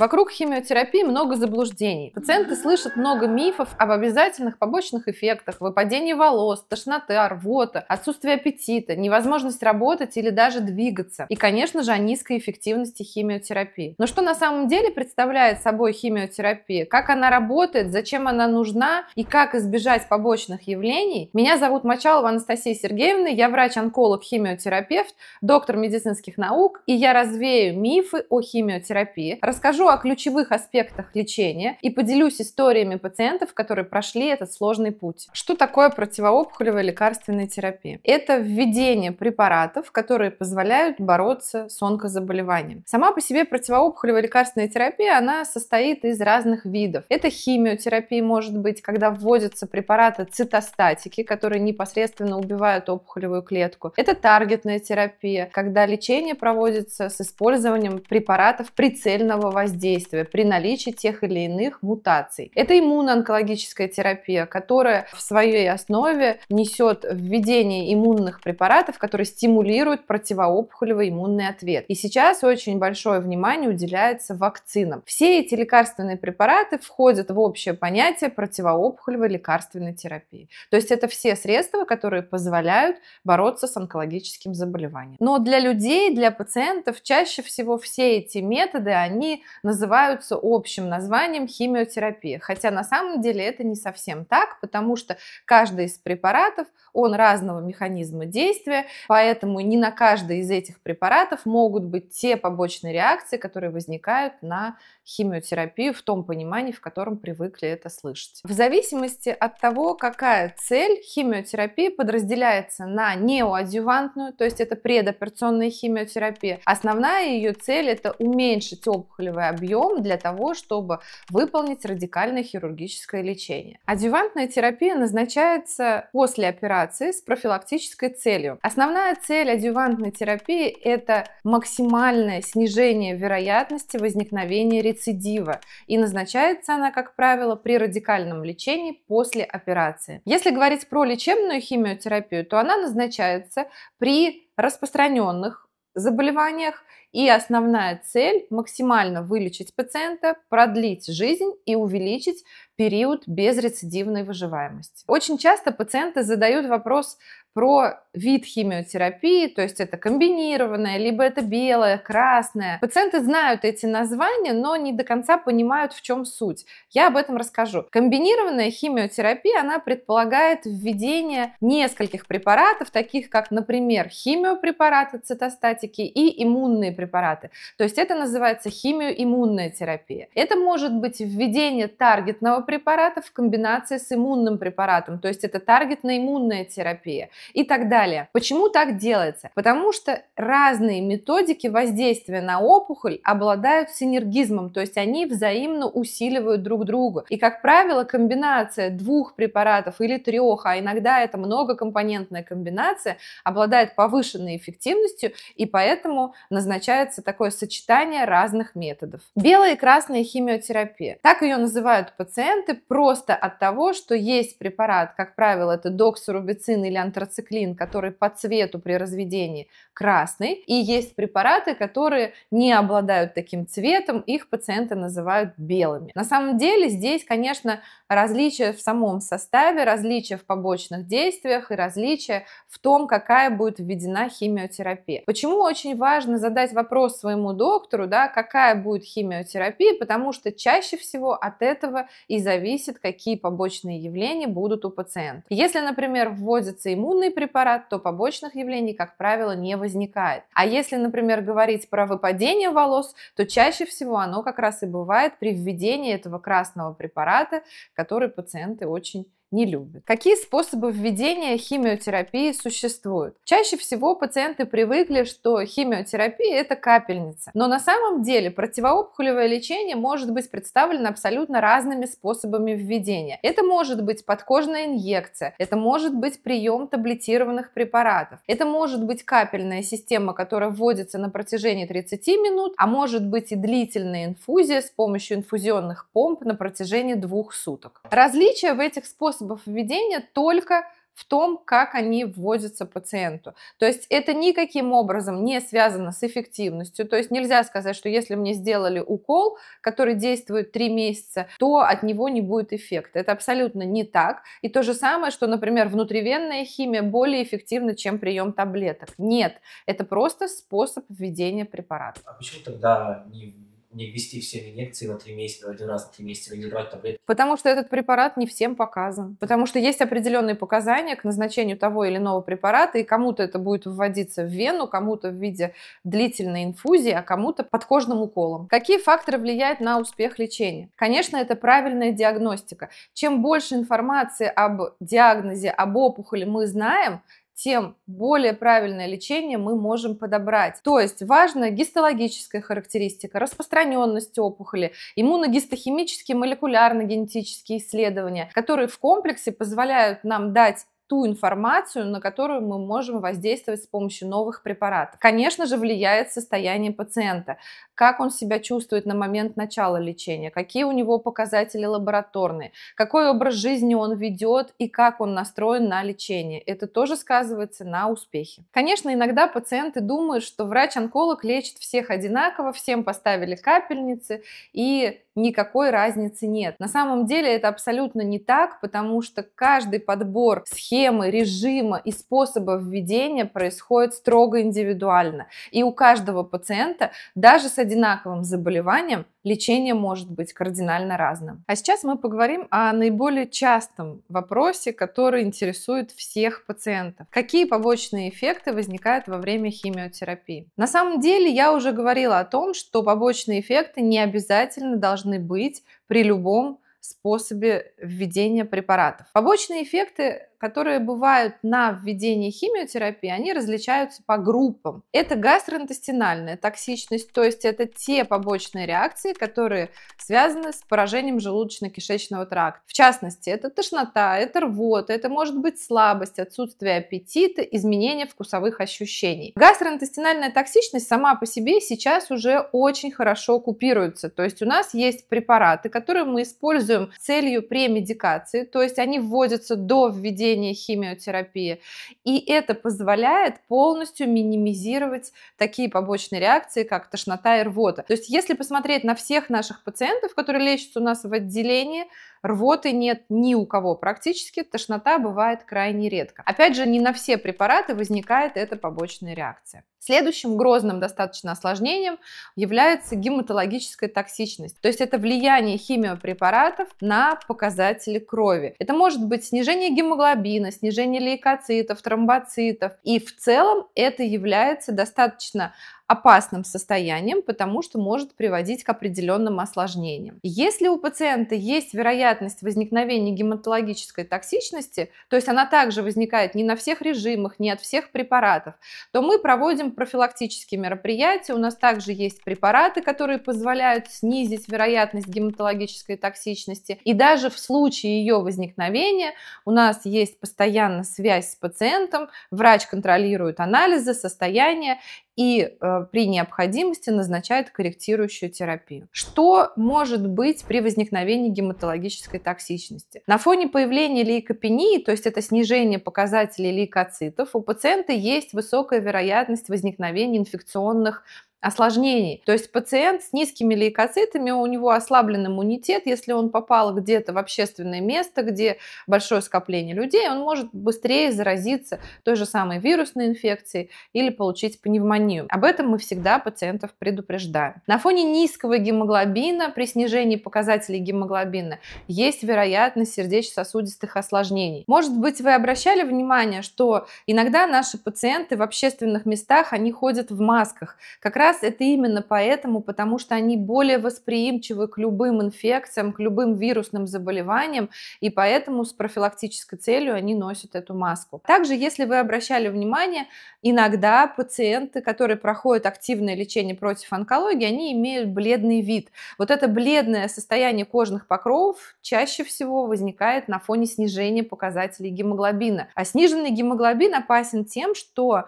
Вокруг химиотерапии много заблуждений. Пациенты слышат много мифов об обязательных побочных эффектах, выпадении волос, тошнота, рвота, отсутствии аппетита, невозможность работать или даже двигаться. И, конечно же, о низкой эффективности химиотерапии. Но что на самом деле представляет собой химиотерапия? Как она работает? Зачем она нужна? И как избежать побочных явлений? Меня зовут Мачалова Анастасия Сергеевна, я врач-онколог, химиотерапевт, доктор медицинских наук, и я развею мифы о химиотерапии, расскажу о ключевых аспектах лечения и поделюсь историями пациентов, которые прошли этот сложный путь. Что такое противоопухолевая лекарственная терапия? Это введение препаратов, которые позволяют бороться с онкозаболеванием. Сама по себе противоопухолевая лекарственная терапия, она состоит из разных видов. Это химиотерапия может быть, когда вводятся препараты цитостатики, которые непосредственно убивают опухолевую клетку. Это таргетная терапия, когда лечение проводится с использованием препаратов прицельного воздействия воздействия при наличии тех или иных мутаций. Это иммуноонкологическая терапия, которая в своей основе несет введение иммунных препаратов, которые стимулируют противоопухолевый иммунный ответ. И сейчас очень большое внимание уделяется вакцинам. Все эти лекарственные препараты входят в общее понятие противоопухолевой лекарственной терапии. То есть это все средства, которые позволяют бороться с онкологическим заболеванием. Но для людей, для пациентов чаще всего все эти методы, они называются общим названием химиотерапия. Хотя на самом деле это не совсем так, потому что каждый из препаратов, он разного механизма действия, поэтому не на каждый из этих препаратов могут быть те побочные реакции, которые возникают на химиотерапию в том понимании, в котором привыкли это слышать. В зависимости от того, какая цель, химиотерапии, подразделяется на неоадювантную, то есть это предоперационная химиотерапия. Основная ее цель это уменьшить опухолевое объем для того, чтобы выполнить радикальное хирургическое лечение. Адювантная терапия назначается после операции с профилактической целью. Основная цель адювантной терапии – это максимальное снижение вероятности возникновения рецидива, и назначается она, как правило, при радикальном лечении после операции. Если говорить про лечебную химиотерапию, то она назначается при распространенных заболеваниях. И основная цель – максимально вылечить пациента, продлить жизнь и увеличить период безрецидивной выживаемости. Очень часто пациенты задают вопрос, про вид химиотерапии, то есть это комбинированная, либо это белое, красное. Пациенты знают эти названия, но не до конца понимают, в чем суть. Я об этом расскажу. Комбинированная химиотерапия, она предполагает введение нескольких препаратов, таких как, например, химиопрепараты, цитостатики и иммунные препараты. То есть это называется химиоиммунная терапия. Это может быть введение таргетного препарата в комбинации с иммунным препаратом, то есть это таргетно-иммунная терапия и так далее. Почему так делается? Потому что разные методики воздействия на опухоль обладают синергизмом, то есть они взаимно усиливают друг друга. И, как правило, комбинация двух препаратов или трех, а иногда это многокомпонентная комбинация, обладает повышенной эффективностью, и поэтому назначается такое сочетание разных методов. Белая и красная химиотерапия. Так ее называют пациенты просто от того, что есть препарат, как правило, это доксорубицин или антрацин, тетрациклин, который по цвету при разведении красный, и есть препараты, которые не обладают таким цветом, их пациенты называют белыми. На самом деле здесь, конечно, различия в самом составе, различия в побочных действиях и различия в том, какая будет введена химиотерапия. Почему очень важно задать вопрос своему доктору, да, какая будет химиотерапия, потому что чаще всего от этого и зависит, какие побочные явления будут у пациента. Если, например, вводится иммунный препарат, то побочных явлений, как правило, не возникает. А если, например, говорить про выпадение волос, то чаще всего оно как раз и бывает при введении этого красного препарата, которые пациенты очень не любят. Какие способы введения химиотерапии существуют? Чаще всего пациенты привыкли, что химиотерапия это капельница. Но на самом деле противоопухолевое лечение может быть представлено абсолютно разными способами введения. Это может быть подкожная инъекция, это может быть прием таблетированных препаратов, это может быть капельная система, которая вводится на протяжении 30 минут, а может быть и длительная инфузия с помощью инфузионных помп на протяжении двух суток. Различия в этих способах способов введения только в том, как они вводятся пациенту. То есть это никаким образом не связано с эффективностью. То есть нельзя сказать, что если мне сделали укол, который действует 3 месяца, то от него не будет эффекта. Это абсолютно не так. И то же самое, что, например, внутривенная химия более эффективна, чем прием таблеток. Нет, это просто способ введения препарата. А почему тогда не не ввести всем инъекции на три месяца, один раз на три месяца, или брать таблетки. Потому что этот препарат не всем показан. Потому что есть определенные показания к назначению того или иного препарата, и кому-то это будет вводиться в вену, кому-то в виде длительной инфузии, а кому-то под кожным уколом. Какие факторы влияют на успех лечения? Конечно, это правильная диагностика. Чем больше информации об диагнозе, об опухоли мы знаем, тем более правильное лечение мы можем подобрать. То есть важна гистологическая характеристика, распространенность опухоли, иммуногистохимические молекулярно-генетические исследования, которые в комплексе позволяют нам дать ту информацию, на которую мы можем воздействовать с помощью новых препаратов. Конечно же, влияет состояние пациента, как он себя чувствует на момент начала лечения, какие у него показатели лабораторные, какой образ жизни он ведет и как он настроен на лечение. Это тоже сказывается на успехе. Конечно, иногда пациенты думают, что врач-онколог лечит всех одинаково, всем поставили капельницы и никакой разницы нет. На самом деле это абсолютно не так, потому что каждый подбор схемы, режима и способа введения происходит строго индивидуально. И у каждого пациента, даже с одинаковым заболеванием, лечение может быть кардинально разным. А сейчас мы поговорим о наиболее частом вопросе, который интересует всех пациентов. Какие побочные эффекты возникают во время химиотерапии? На самом деле я уже говорила о том, что побочные эффекты не обязательно должны быть при любом способе введения препаратов. Побочные эффекты которые бывают на введении химиотерапии, они различаются по группам. Это гастроинтестинальная токсичность, то есть это те побочные реакции, которые связаны с поражением желудочно-кишечного тракта. В частности, это тошнота, это рвота, это может быть слабость, отсутствие аппетита, изменение вкусовых ощущений. Гастроинтестинальная токсичность сама по себе сейчас уже очень хорошо купируется, то есть у нас есть препараты, которые мы используем с целью премедикации, то есть они вводятся до введения введение химиотерапии. И это позволяет полностью минимизировать такие побочные реакции, как тошнота и рвота. То есть если посмотреть на всех наших пациентов, которые лечатся у нас в отделении, Рвоты нет ни у кого практически, тошнота бывает крайне редко. Опять же, не на все препараты возникает эта побочная реакция. Следующим грозным достаточно осложнением является гематологическая токсичность. То есть это влияние химиопрепаратов на показатели крови. Это может быть снижение гемоглобина, снижение лейкоцитов, тромбоцитов. И в целом это является достаточно опасным состоянием, потому что может приводить к определенным осложнениям. Если у пациента есть вероятность возникновения гематологической токсичности, то есть она также возникает не на всех режимах, не от всех препаратов, то мы проводим профилактические мероприятия. У нас также есть препараты, которые позволяют снизить вероятность гематологической токсичности. И даже в случае ее возникновения у нас есть постоянно связь с пациентом, врач контролирует анализы, состояние, и э, при необходимости назначает корректирующую терапию. Что может быть при возникновении гематологической токсичности? На фоне появления лейкопении, то есть это снижение показателей лейкоцитов, у пациента есть высокая вероятность возникновения инфекционных осложнений. То есть пациент с низкими лейкоцитами, у него ослаблен иммунитет, если он попал где-то в общественное место, где большое скопление людей, он может быстрее заразиться той же самой вирусной инфекцией или получить пневмонию. Об этом мы всегда пациентов предупреждаем. На фоне низкого гемоглобина, при снижении показателей гемоглобина, есть вероятность сердечно-сосудистых осложнений. Может быть, вы обращали внимание, что иногда наши пациенты в общественных местах, они ходят в масках. Как раз раз это именно поэтому, потому что они более восприимчивы к любым инфекциям, к любым вирусным заболеваниям, и поэтому с профилактической целью они носят эту маску. Также, если вы обращали внимание, иногда пациенты, которые проходят активное лечение против онкологии, они имеют бледный вид. Вот это бледное состояние кожных покровов чаще всего возникает на фоне снижения показателей гемоглобина. А сниженный гемоглобин опасен тем, что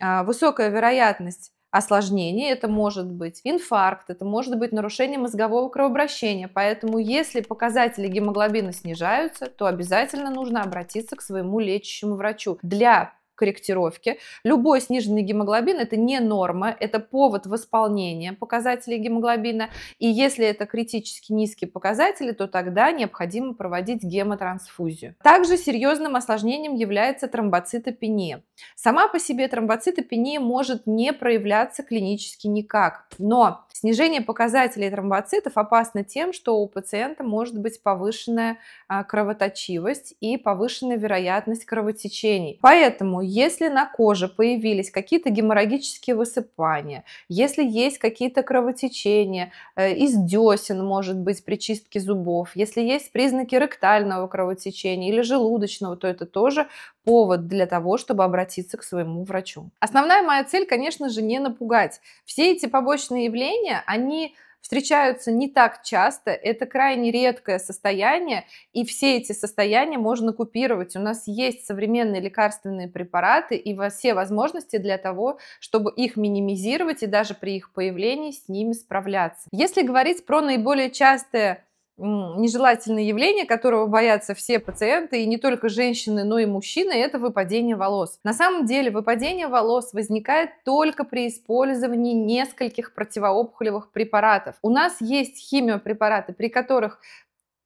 а, высокая вероятность осложнений, это может быть инфаркт, это может быть нарушение мозгового кровообращения. Поэтому если показатели гемоглобина снижаются, то обязательно нужно обратиться к своему лечащему врачу для корректировки. Любой сниженный гемоглобин – это не норма, это повод восполнения показателей гемоглобина. И если это критически низкие показатели, то тогда необходимо проводить гемотрансфузию. Также серьезным осложнением является тромбоцитопения. Сама по себе тромбоцитопения может не проявляться клинически никак, но снижение показателей тромбоцитов опасно тем, что у пациента может быть повышенная а, кровоточивость и повышенная вероятность кровотечений. Поэтому если на коже появились какие-то геморрагические высыпания, если есть какие-то кровотечения, э, из десен может быть при чистке зубов, если есть признаки ректального кровотечения или желудочного, то это тоже повод для того, чтобы обратиться к своему врачу. Основная моя цель, конечно же, не напугать. Все эти побочные явления, они встречаются не так часто, это крайне редкое состояние, и все эти состояния можно купировать. У нас есть современные лекарственные препараты и все возможности для того, чтобы их минимизировать и даже при их появлении с ними справляться. Если говорить про наиболее частые нежелательное явление, которого боятся все пациенты, и не только женщины, но и мужчины, это выпадение волос. На самом деле выпадение волос возникает только при использовании нескольких противоопухолевых препаратов. У нас есть химиопрепараты, при которых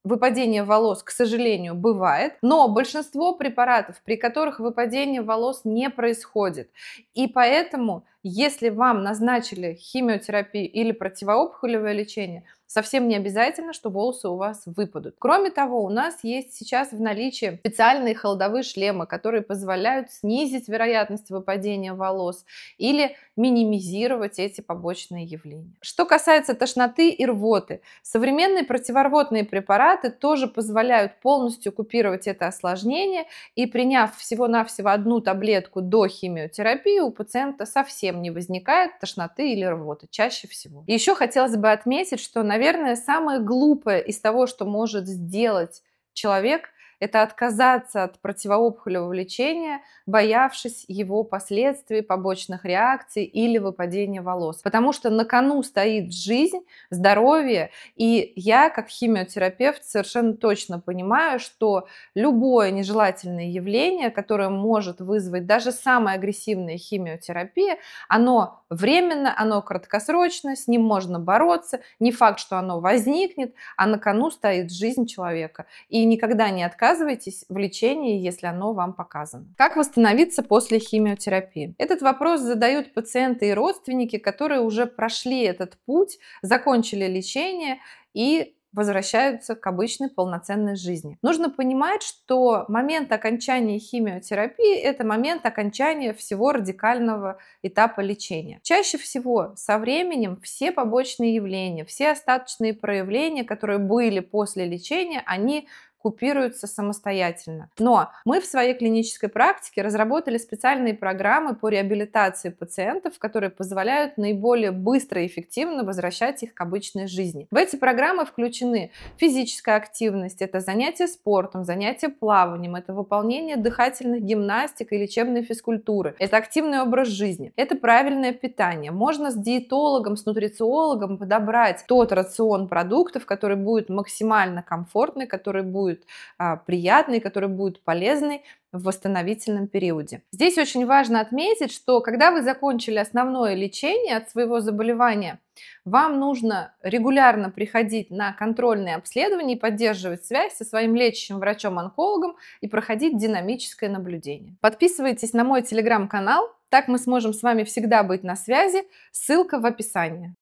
выпадение волос, к сожалению, бывает, но большинство препаратов, при которых выпадение волос не происходит. И поэтому если вам назначили химиотерапию или противоопухолевое лечение, совсем не обязательно, что волосы у вас выпадут. Кроме того, у нас есть сейчас в наличии специальные холодовые шлемы, которые позволяют снизить вероятность выпадения волос или минимизировать эти побочные явления. Что касается тошноты и рвоты, современные противорвотные препараты тоже позволяют полностью купировать это осложнение и приняв всего-навсего одну таблетку до химиотерапии, у пациента совсем совсем не возникает тошноты или рвоты, чаще всего. еще хотелось бы отметить, что, наверное, самое глупое из того, что может сделать человек – это отказаться от противоопухолевого лечения, боявшись его последствий, побочных реакций или выпадения волос. Потому что на кону стоит жизнь, здоровье, и я, как химиотерапевт, совершенно точно понимаю, что любое нежелательное явление, которое может вызвать даже самая агрессивная химиотерапия, оно временно, оно краткосрочно, с ним можно бороться, не факт, что оно возникнет, а на кону стоит жизнь человека. И никогда не отказываться отказывайтесь в лечении, если оно вам показано. Как восстановиться после химиотерапии? Этот вопрос задают пациенты и родственники, которые уже прошли этот путь, закончили лечение и возвращаются к обычной полноценной жизни. Нужно понимать, что момент окончания химиотерапии – это момент окончания всего радикального этапа лечения. Чаще всего со временем все побочные явления, все остаточные проявления, которые были после лечения, они купируются самостоятельно. Но мы в своей клинической практике разработали специальные программы по реабилитации пациентов, которые позволяют наиболее быстро и эффективно возвращать их к обычной жизни. В эти программы включены физическая активность, это занятия спортом, занятия плаванием, это выполнение дыхательных гимнастик и лечебной физкультуры, это активный образ жизни, это правильное питание. Можно с диетологом, с нутрициологом подобрать тот рацион продуктов, который будет максимально комфортный, который будет будет а, приятный, который будет полезный в восстановительном периоде. Здесь очень важно отметить, что когда вы закончили основное лечение от своего заболевания, вам нужно регулярно приходить на контрольные обследования и поддерживать связь со своим лечащим врачом-онкологом и проходить динамическое наблюдение. Подписывайтесь на мой телеграм-канал, так мы сможем с вами всегда быть на связи. Ссылка в описании.